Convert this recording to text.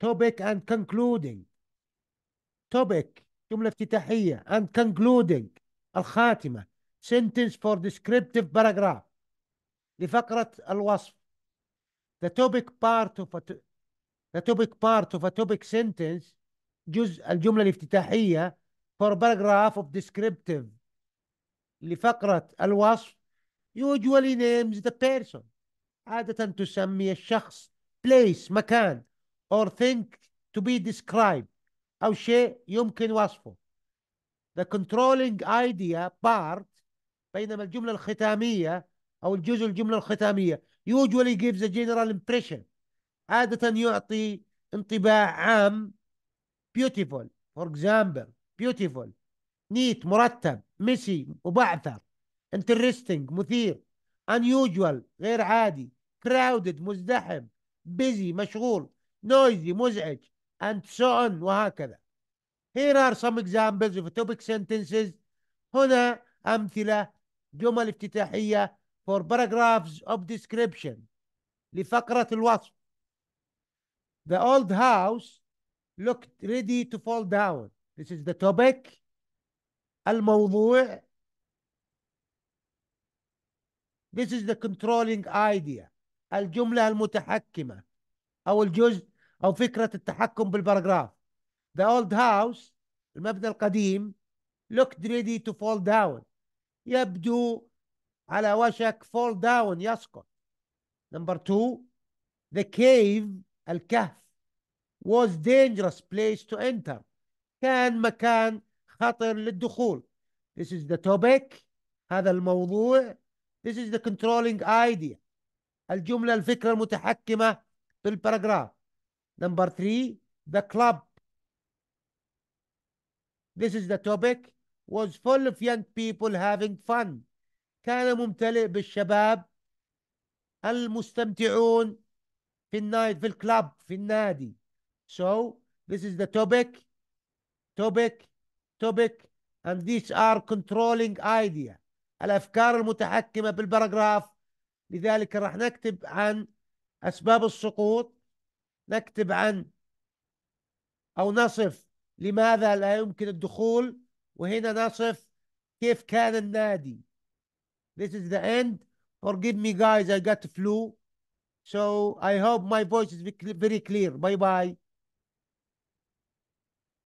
topic and concluding topic جملة افتتاحية and concluding الخاتمة sentence for descriptive paragraph لفقرة الوصف the topic part of a the topic part of a topic sentence جزء الجملة الافتتاحية for paragraph of descriptive لفقرة الوصف usually names the person عادة تسمي الشخص place مكان or thing to be described أو شيء يمكن وصفه the controlling idea part بينما الجملة الختامية أو الجزء الجملة الختامية usually gives a general impression عادة يعطي انطباع عام beautiful for example beautiful neat مرتب messy مبعثر interesting مثير unusual غير عادي crowded مزدحم busy مشغول noisy مزعج and so on وهكذا here are some examples of topic sentences هنا أمثلة جمل افتتاحية for paragraphs of description لفقرة الوصف The old house looked ready to fall down This is the topic الموضوع This is the controlling idea الجملة المتحكمة أو الجزء أو فكرة التحكم بالباراجراف The old house المبنى القديم looked ready to fall down يبدو على وشك fall down يسقط number two The cave الكهف was dangerous place to enter كان مكان خطر للدخول This is the topic هذا الموضوع This is the controlling idea الجملة الفكرة المتحكمة في البراجراف نمبر 3 the club this is the topic was full of young people having fun كان ممتلئ بالشباب المستمتعون في النايت في الكلاب في النادي so this is the topic topic topic and these are controlling idea الأفكار المتحكمة بالباراجراف لذلك راح نكتب عن أسباب السقوط نكتب عن أو نصف لماذا لا يمكن الدخول وهنا نصف كيف كان النادي This is the end Forgive me guys I got flu So I hope my voice is very clear Bye bye